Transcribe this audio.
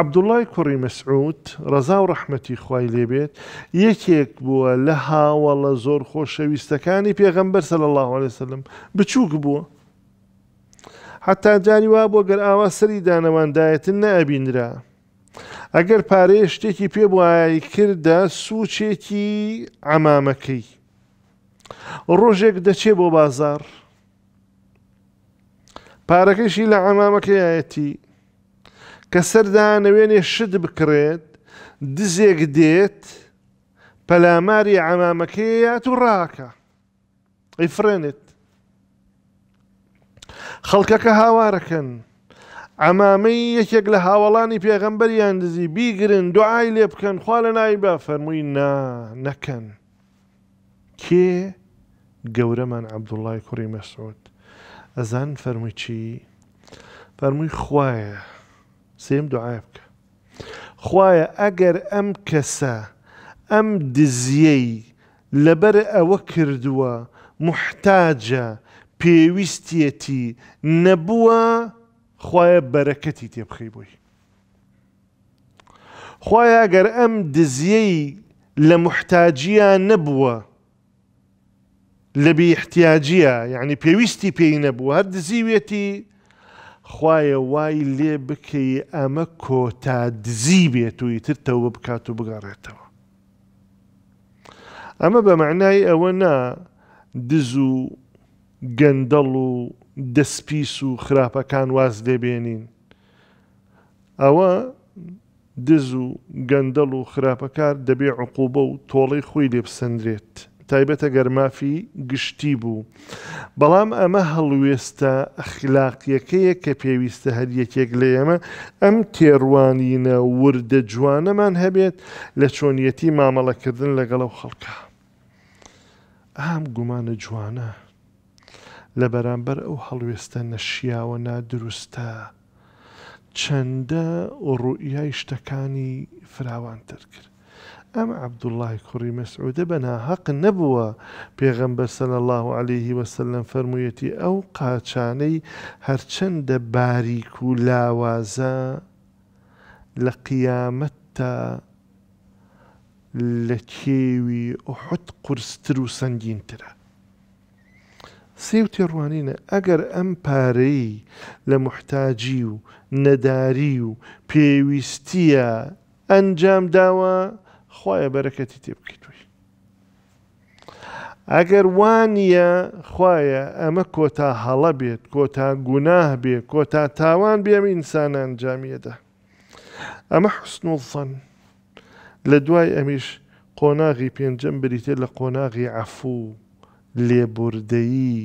عبدوڵای کوڕی مەسعود ڕەزا و ڕەحمەتی خی لێبێت یەکێک بووە لە هاوەڵە زۆر خۆشەویستەکانی پێغەمبەر سە الله عليهسلم بچووک بووە. حتا جاری وا بۆ گەر ئاوا سەری دانەوەندایەتن نەبیندرا. ئەگەر پارەیە شتێکی پێ وایە کردە سوچێکی ئەمامەکەی. ڕۆژێک دەچێ بۆ بازار. پارەکەشی لە ئەمامەکەیەتی کە سەردانەوێنێ شت بکڕێت دزێک دێت پەلاماری ئامامەکەیات و ڕاکە ئیفرێنێت خەڵکەکە هاوارەکەن ئەمامەی یەکێک لە هاوڵانی پێغەمبەریان دزی بیگرن دوعای لێ بکەن خوا لە نای بە فەرمووی نا نەکەن کێ گەورەمان عەبدوڵای کوڕی مەسعود ئەزان فەرمووی چی فەرمووی خوایە سێم دوعای بکە خویە ئەگەر ئەم کەسە ئەم دزیەی لەبەر ئەوە کردووە محتاجە پێویستیەتی نەبووە خویە بەرەکەتی تێبخی بووی خویە ئەگەر ئەم دزیەی لە محتاجیە نەبووە لە بیاحتیاجیە یعنی پێویستی پێی نەبوو هەر دزیوێتی خوایە وای لێ بکەی ئەمە کۆتا دزی بێت و ئیتر تەوە بکات و بگەڕێتەوە. ئەمە بە معنای ئەوە نا دز و گەندەڵ و دەستپیس و خراپەکان واز دەبێنین. ئەوە دز و گەندەڵ و خراپەکار دەبێ عقوبە و تۆڵی خۆی لێ بسەندرێت. تایبەتە گەرمافی گشتی بوو. بەڵام ئەمە هەڵوێستە ئەخلاقیەکەیە کە پێویستە هەریەکێک لە ئێمە ئەم تێڕوانینە وردە جوانەمان هەبێت لە چۆنیەتی مامەڵەکردن لەگەڵەو خەڵکە. ئام گومانە جوانە لە بەرامبەر ئەو هەڵوێستە نەشیاوە نادروستە. چەندە ڕوئیای شتەکانی فراوانتر کرد. ئەم عبدوڵای کوڕی مەسعودە بەنا حەق نەبووە پێغەمبەر سەل الله عليه وسلم فەرموویەتی ئەو قاچانەی هەرچەندە باریک و لاوازە لە قیامەت تا لە کێوی ئوحوت قرستر و سەنگینترە. سێ و تێڕوانینە ئەگەر ئەم پارەی لە محتاجی و نەداری و پێویستیە ئەنجام داوە، خۆیە بەرەکەتی تێ بکەیتوی ئەگەر وانە خویە ئەمە کۆتا هەڵە بێت کۆتا گوناه بێ کۆتا تاوان بێمە ئینسانان جامیەدا ئەمە حسن وڵفەن لە دوای ئەمیش قۆناغی پێنجەم بریتێ لە قۆناغی عەفوو لێبوردەیی